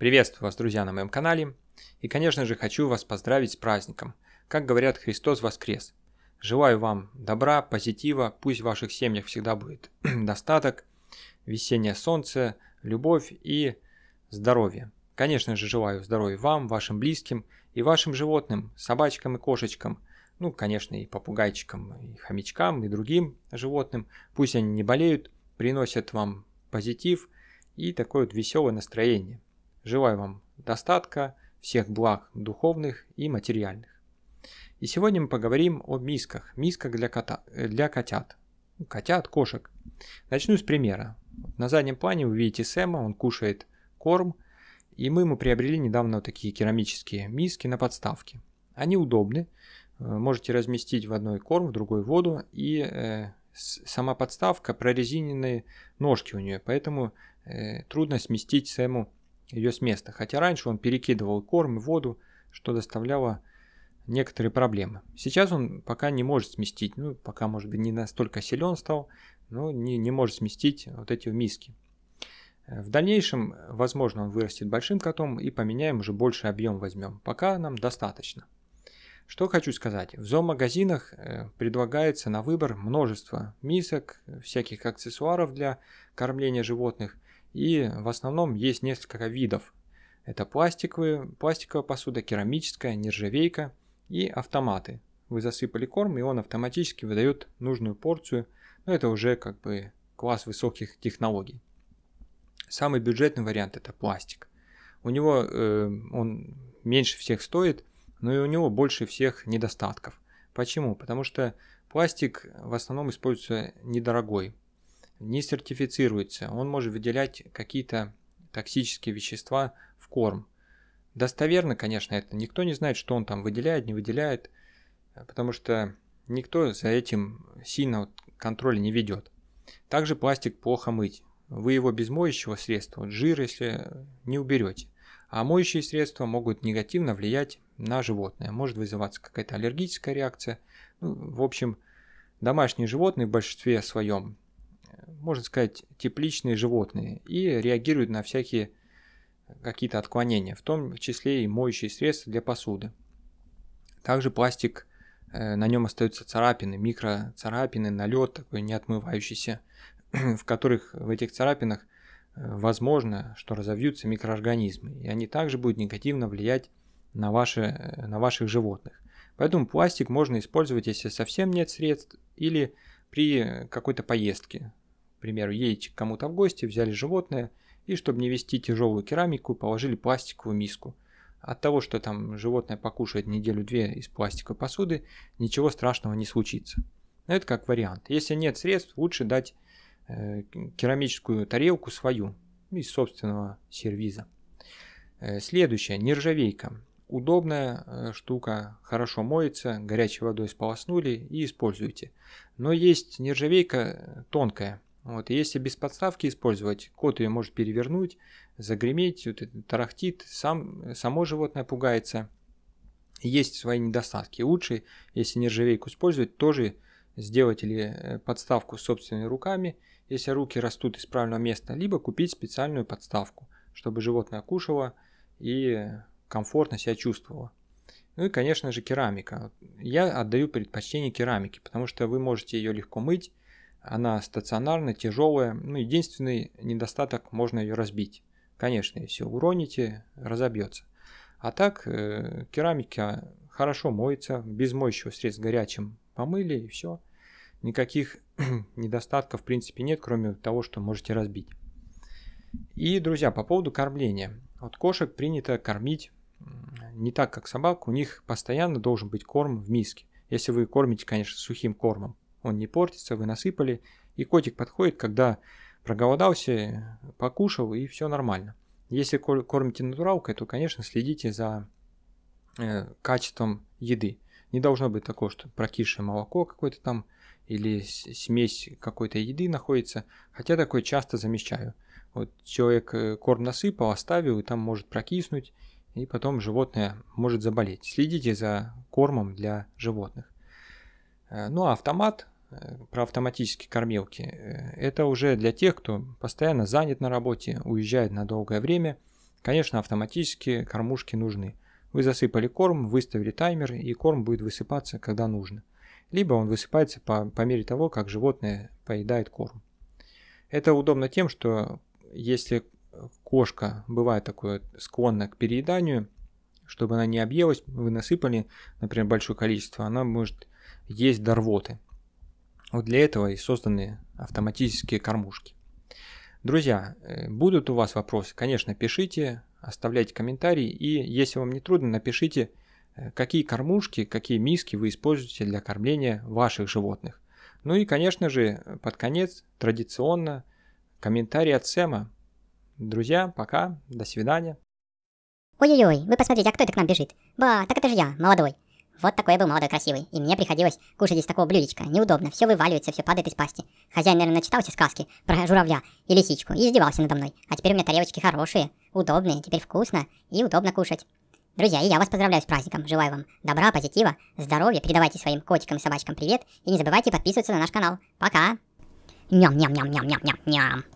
Приветствую вас, друзья, на моем канале. И, конечно же, хочу вас поздравить с праздником. Как говорят, Христос воскрес. Желаю вам добра, позитива, пусть в ваших семьях всегда будет достаток, весеннее солнце, любовь и здоровье. Конечно же, желаю здоровья вам, вашим близким и вашим животным, собачкам и кошечкам, ну, конечно, и попугайчикам, и хомячкам, и другим животным. Пусть они не болеют, приносят вам позитив и такое вот веселое настроение – Желаю вам достатка, всех благ духовных и материальных. И сегодня мы поговорим о мисках, мисках для, кота, э, для котят, ну, котят, кошек. Начну с примера. На заднем плане вы видите Сэма, он кушает корм, и мы ему приобрели недавно вот такие керамические миски на подставке. Они удобны, э, можете разместить в одной корм, в другой воду, и э, сама подставка, прорезиненные ножки у нее, поэтому э, трудно сместить Сэму ее с места, хотя раньше он перекидывал корм и воду, что доставляло некоторые проблемы. Сейчас он пока не может сместить, ну, пока, может быть, не настолько силен стал, но не, не может сместить вот эти миски. В дальнейшем, возможно, он вырастет большим котом и поменяем уже больше объем возьмем. Пока нам достаточно. Что хочу сказать. В зоомагазинах э, предлагается на выбор множество мисок, всяких аксессуаров для кормления животных. И в основном есть несколько видов. Это пластиковые, пластиковая посуда, керамическая, нержавейка и автоматы. Вы засыпали корм, и он автоматически выдает нужную порцию. Но это уже как бы класс высоких технологий. Самый бюджетный вариант это пластик. У него э, он меньше всех стоит, но и у него больше всех недостатков. Почему? Потому что пластик в основном используется недорогой не сертифицируется, он может выделять какие-то токсические вещества в корм. Достоверно, конечно, это никто не знает, что он там выделяет, не выделяет, потому что никто за этим сильно вот контроля не ведет. Также пластик плохо мыть. Вы его без моющего средства, вот жир, если не уберете. А моющие средства могут негативно влиять на животное. Может вызываться какая-то аллергическая реакция. Ну, в общем, домашние животные в большинстве своем можно сказать, тепличные животные и реагируют на всякие какие-то отклонения, в том числе и моющие средства для посуды. Также пластик, э, на нем остаются царапины, микроцарапины, налет такой неотмывающийся, в которых, в этих царапинах, э, возможно, что разовьются микроорганизмы, и они также будут негативно влиять на, ваши, э, на ваших животных. Поэтому пластик можно использовать, если совсем нет средств или при какой-то поездке примеру, едете к кому-то в гости, взяли животное и, чтобы не вести тяжелую керамику, положили пластиковую миску. От того, что там животное покушает неделю-две из пластиковой посуды, ничего страшного не случится. Но это как вариант. Если нет средств, лучше дать э, керамическую тарелку свою из собственного сервиза. Э, следующее, нержавейка. Удобная э, штука, хорошо моется, горячей водой сполоснули и используйте. Но есть нержавейка э, тонкая, вот. если без подставки использовать, кот ее может перевернуть, загреметь, вот это, тарахтит, сам, само животное пугается. Есть свои недостатки. Лучше, если нержавейку использовать, тоже сделать или э, подставку собственными руками, если руки растут из правильного места, либо купить специальную подставку, чтобы животное кушало и комфортно себя чувствовало. Ну и, конечно же, керамика. Я отдаю предпочтение керамике, потому что вы можете ее легко мыть, она стационарная, тяжелая, ну единственный недостаток, можно ее разбить. Конечно, если уроните, разобьется. А так э, керамика хорошо моется, без моющего средств горячим помыли и все. Никаких недостатков в принципе нет, кроме того, что можете разбить. И, друзья, по поводу кормления. Вот кошек принято кормить не так, как собак. У них постоянно должен быть корм в миске. Если вы кормите, конечно, сухим кормом, он не портится, вы насыпали, и котик подходит, когда проголодался, покушал, и все нормально. Если кормите натуралкой, то, конечно, следите за э, качеством еды. Не должно быть такого, что прокисшее молоко какое-то там или смесь какой-то еды находится, хотя такое часто замечаю. Вот человек э, корм насыпал, оставил, и там может прокиснуть, и потом животное может заболеть. Следите за кормом для животных. Э, ну а автомат Э, про автоматические кормилки. Э, это уже для тех, кто постоянно занят на работе, уезжает на долгое время. Конечно, автоматические кормушки нужны. Вы засыпали корм, выставили таймер, и корм будет высыпаться, когда нужно. Либо он высыпается по, по мере того, как животное поедает корм. Это удобно тем, что если кошка бывает такое склонна к перееданию, чтобы она не объелась, вы насыпали, например, большое количество, она может есть до рвоты. Вот для этого и созданы автоматические кормушки. Друзья, э, будут у вас вопросы, конечно, пишите, оставляйте комментарии. И если вам не трудно, напишите, э, какие кормушки, какие миски вы используете для кормления ваших животных. Ну и, конечно же, под конец, традиционно, комментарий от Сэма. Друзья, пока, до свидания. Ой-ой-ой, вы посмотрите, а кто это к нам бежит? Ба, так это же я, молодой. Вот такой я был молодой красивый, и мне приходилось кушать из такого блюдечка. Неудобно, все вываливается, все падает из пасти. Хозяин, наверное, начитался сказки про журавля и лисичку и издевался надо мной. А теперь у меня тарелочки хорошие, удобные, теперь вкусно и удобно кушать. Друзья, и я вас поздравляю с праздником. Желаю вам добра, позитива, здоровья. Передавайте своим котикам и собачкам привет. И не забывайте подписываться на наш канал. Пока! Ням-ням-ням-ням-ням-ням-ням.